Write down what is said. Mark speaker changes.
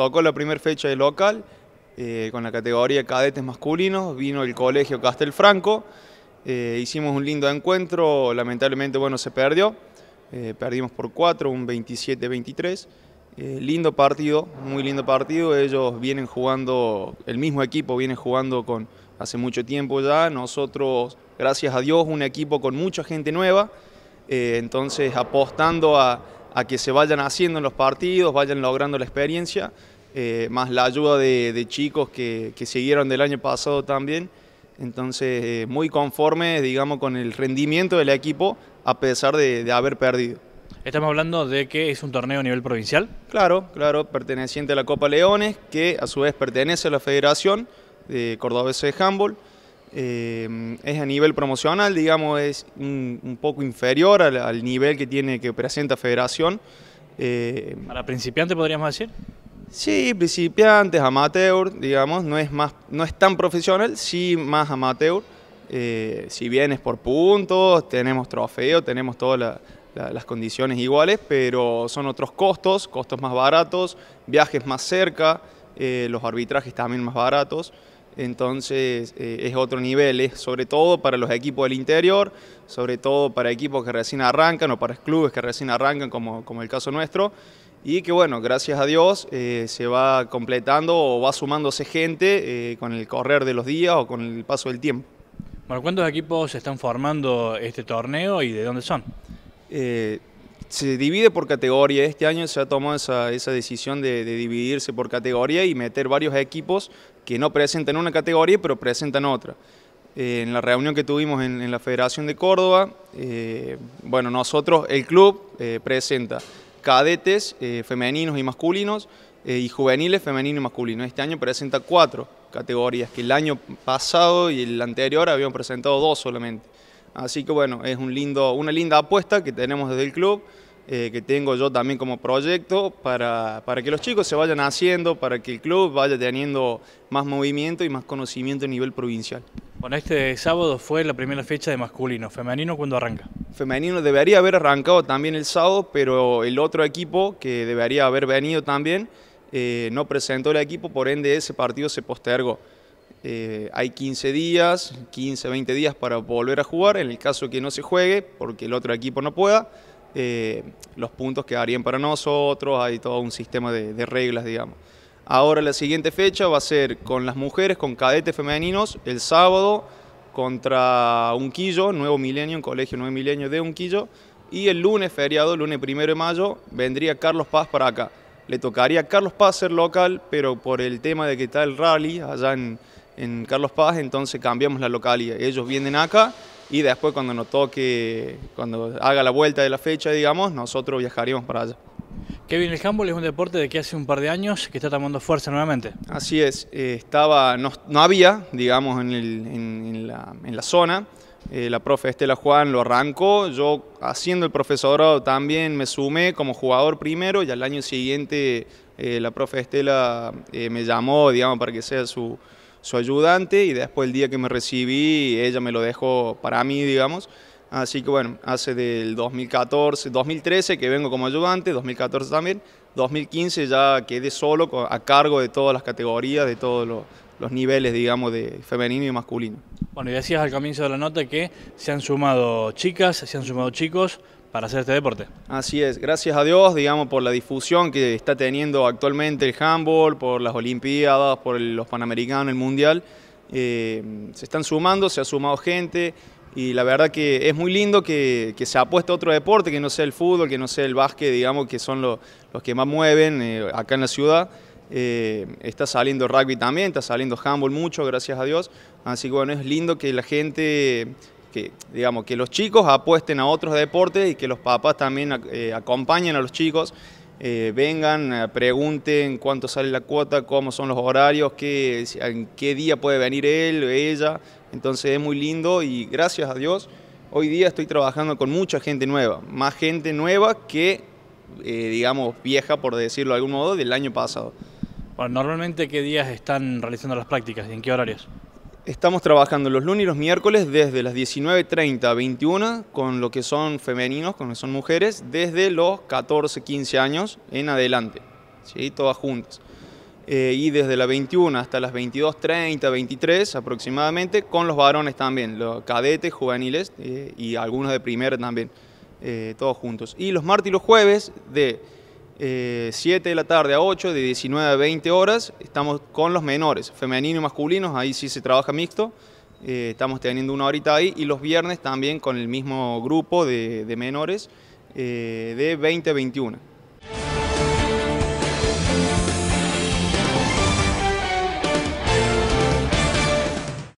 Speaker 1: tocó la primera fecha de local eh, con la categoría cadetes masculinos, vino el colegio Castelfranco, eh, hicimos un lindo encuentro, lamentablemente bueno se perdió, eh, perdimos por 4, un 27-23, lindo partido, muy lindo partido, ellos vienen jugando, el mismo equipo viene jugando con hace mucho tiempo ya, nosotros gracias a Dios un equipo con mucha gente nueva, entonces apostando a a que se vayan haciendo en los partidos, vayan logrando la experiencia, eh, más la ayuda de, chicos que, siguieron del año pasado también. Entonces, eh, muy conforme, digamos, con el rendimiento del equipo, a pesar de, haber perdido. Estamos hablando de que es un torneo a nivel provincial. Claro, claro, perteneciente a la Copa Leones, que a su vez pertenece a la Federación de Cordobeses de Handball. Eh, es a nivel promocional, digamos, es un, poco inferior al, nivel que tiene que presenta Federación. Eh, ¿Para principiante podríamos decir? Sí, principiantes, amateur, digamos, no es, más, no es tan profesional, sí más amateur. Eh, si bien es por puntos, tenemos trofeo, tenemos todas las condiciones iguales, pero son otros costos, costos más baratos, viajes más cerca, los arbitrajes también más baratos entonces eh, es otro nivel, es sobre todo para los equipos del interior, sobre todo para equipos que recién arrancan o para clubes que recién arrancan como, como el caso nuestro, y que bueno, gracias a Dios eh, se va completando o va sumándose gente eh, con el correr de los días o con el paso del tiempo.
Speaker 2: Bueno, ¿cuántos equipos están formando este torneo y de dónde son?
Speaker 1: se divide por categoría. Este año se ha tomado esa, decisión de, dividirse por categoría y meter varios equipos que no presentan una categoría, pero presentan otra. Eh, en la reunión que tuvimos en, la Federación de Córdoba, eh, bueno, nosotros, el club, eh, presenta cadetes femeninos y masculinos y juveniles femeninos y masculinos. Este año presenta cuatro categorías, que el año pasado y el anterior habían presentado dos solamente. Así que bueno, es un lindo, una linda apuesta que tenemos desde el club, eh, que tengo yo también como proyecto para, que los chicos se vayan haciendo, para que el club vaya teniendo más movimiento y más conocimiento a nivel provincial.
Speaker 2: Bueno, este sábado fue la primera fecha de masculino. ¿Femenino cuándo arranca?
Speaker 1: Femenino debería haber arrancado también el sábado, pero el otro equipo que debería haber venido también eh, no presentó el equipo, por ende ese partido se postergó. Eh, hay 15 días, 15, 20 días para volver a jugar, en el caso que no se juegue, porque el otro equipo no pueda, eh, los puntos quedarían para nosotros, hay todo un sistema de, de, reglas, digamos. Ahora la siguiente fecha va a ser con las mujeres, con cadetes femeninos, el sábado contra Unquillo, Nuevo Milenio, un colegio Nuevo Milenio de Unquillo, y el lunes feriado, lunes primero de mayo, vendría Carlos Paz para acá. Le tocaría a Carlos Paz ser local, pero por el tema de que está el rally allá en, en Carlos Paz, entonces cambiamos la localidad. Ellos vienen acá y después cuando nos toque, cuando haga la vuelta de la fecha, digamos, nosotros viajaríamos para allá. Kevin, el handball es un deporte de que hace un par de años que
Speaker 2: está tomando fuerza nuevamente.
Speaker 1: Así es, eh, estaba, no, había, digamos, en, la, zona. Eh, la profe Estela Juan lo arrancó, yo haciendo el profesorado también me sumé como jugador primero y al año siguiente eh, la profe Estela me llamó, digamos, para que sea su, su ayudante y después el día que me recibí ella me lo dejó para mí, digamos. Así que bueno, hace del 2014, 2013 que vengo como ayudante, 2014 también, 2015 ya quedé solo a cargo de todas las categorías, de todos los, niveles, digamos, de femenino y masculino.
Speaker 2: Bueno, y decías al comienzo de la nota que se han sumado chicas, se han sumado chicos, para hacer este deporte.
Speaker 1: Así es, gracias a Dios, digamos, por la difusión que está teniendo actualmente el handball, por las Olimpiadas, por los Panamericanos, el Mundial. Eh, se están sumando, se ha sumado gente y la verdad que es muy lindo que, se apueste a otro deporte, que no sea el fútbol, que no sea el básquet, digamos, que son los que más mueven eh, acá en la ciudad. Eh, está saliendo rugby también, está saliendo handball mucho, gracias a Dios. Así que bueno, es lindo que la gente que, digamos, que los chicos apuesten a otros deportes y que los papás también eh, acompañen a los chicos, eh, vengan, eh, pregunten cuánto sale la cuota, cómo son los horarios, en qué día puede venir él o ella. Entonces es muy lindo y gracias a Dios, hoy día estoy trabajando con mucha gente nueva, más gente nueva que, digamos, vieja, por decirlo de algún modo, del año pasado. Bueno, normalmente, ¿qué días están realizando las prácticas y en qué horarios? Estamos trabajando los lunes y los miércoles desde las 19.30 a 21 con lo que son femeninos, con lo que son mujeres, desde los 14, 15 años en adelante, ¿sí? todas juntas. Eh, y desde las 21 hasta las 22.30, 23 aproximadamente, con los varones también, los cadetes, juveniles eh, y algunos de primera también, eh, todos juntos. Y los martes y los jueves de 7 eh, de la tarde a 8, de 19 a 20 horas, estamos con los menores, femeninos y masculinos, ahí sí se trabaja mixto, eh, estamos teniendo una horita ahí, y los viernes también con el mismo grupo de, menores, eh, de 20 a 21.